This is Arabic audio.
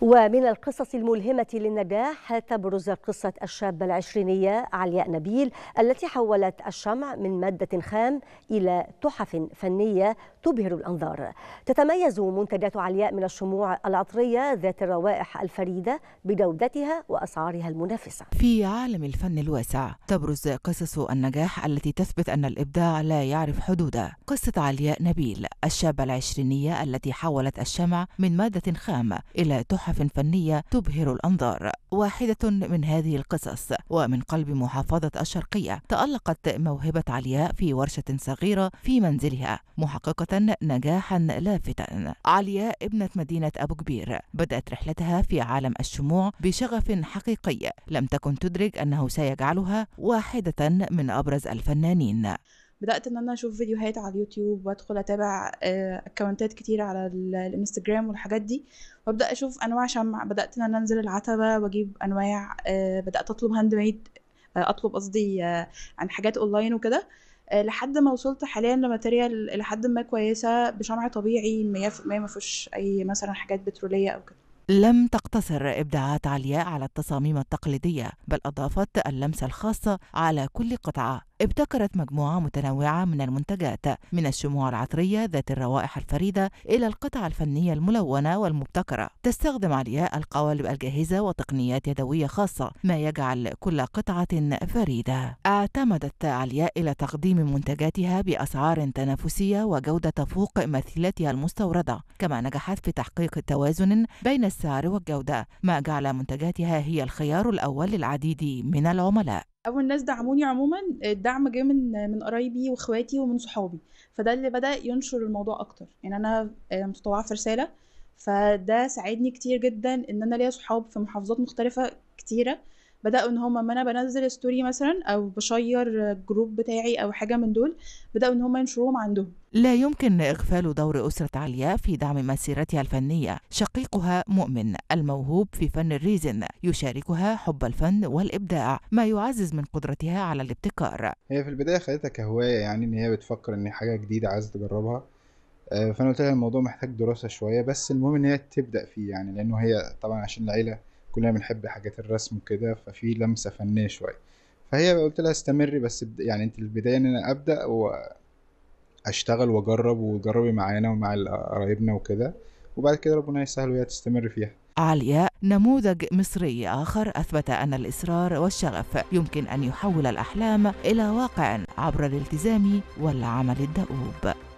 ومن القصص الملهمة للنجاح تبرز قصة الشابة العشرينية علياء نبيل التي حولت الشمع من مادة خام إلى تحف فنية تبهر الأنظار تتميز منتجات علياء من الشموع العطرية ذات الروائح الفريدة بجودتها وأسعارها المنافسة في عالم الفن الواسع تبرز قصص النجاح التي تثبت أن الإبداع لا يعرف حدودا قصة علياء نبيل الشابة العشرينية التي حولت الشمع من مادة خام إلى تحف متاحف فنية تبهر الأنظار واحدة من هذه القصص ومن قلب محافظة الشرقية تألقت موهبة علياء في ورشة صغيرة في منزلها محققة نجاحا لافتا علياء ابنة مدينة أبو كبير بدأت رحلتها في عالم الشموع بشغف حقيقي لم تكن تدرك أنه سيجعلها واحدة من أبرز الفنانين بدات ان انا اشوف فيديوهات على اليوتيوب وادخل اتابع اكونتات آه، كتير على الانستجرام والحاجات دي وابدا اشوف انواع شمع بدات ان انا انزل العتبه واجيب انواع آه، بدات اطلب هاند آه، ميد اطلب قصدي عن حاجات اونلاين وكده لحد ما وصلت حاليا لماتيريال لحد ما كويسه بشمع طبيعي ما فيهوش اي مثلا حاجات بتروليه او كده لم تقتصر إبداعات علياء على التصاميم التقليدية بل أضافت اللمسة الخاصة على كل قطعة ابتكرت مجموعة متنوعة من المنتجات من الشموع العطرية ذات الروائح الفريدة إلى القطع الفنية الملونة والمبتكرة تستخدم علياء القوالب الجاهزة وتقنيات يدوية خاصة ما يجعل كل قطعة فريدة اعتمدت علياء إلى تقديم منتجاتها بأسعار تنافسية وجودة تفوق مثيلتها المستوردة كما نجحت في تحقيق توازن بين السعر والجودة ما جعل منتجاتها هي الخيار الأول للعديد من العملاء اول ناس دعموني عموما الدعم جه من من قرايبي واخواتي ومن صحابي فده اللي بدا ينشر الموضوع اكتر يعني انا آه، مستوعبه في رساله فده ساعدني كتير جدا ان انا ليا صحاب في محافظات مختلفه كتيره بداوا ان هم ما انا بنزل ستوري مثلا او بشير جروب بتاعي او حاجه من دول بداوا ان هم ينشروهم عندهم لا يمكن إغفال دور أسرة علياء في دعم مسيرتها الفنية شقيقها مؤمن الموهوب في فن الريزن يشاركها حب الفن والإبداع ما يعزز من قدرتها على الابتكار هي في البداية خدتها كهواية يعني إن هي بتفكر إن حاجة جديدة عايزة تجربها آه، فأنا قلت لها الموضوع محتاج دراسة شوية بس المهم إن هي تبدأ فيه يعني لأنه هي طبعا عشان العيلة كلنا بنحب حاجات الرسم وكده ففي لمسه فنيه شويه فهي قلت لها استمري بس يعني انت البدايه ان انا ابدا واشتغل واجرب وجربي معانا ومع قرايبنا وكده وبعد كده ربنا يسهل وهي تستمر فيها علياء نموذج مصري آخر أثبت أن الإصرار والشغف يمكن أن يحول الأحلام إلى واقع عبر الالتزام والعمل الدؤوب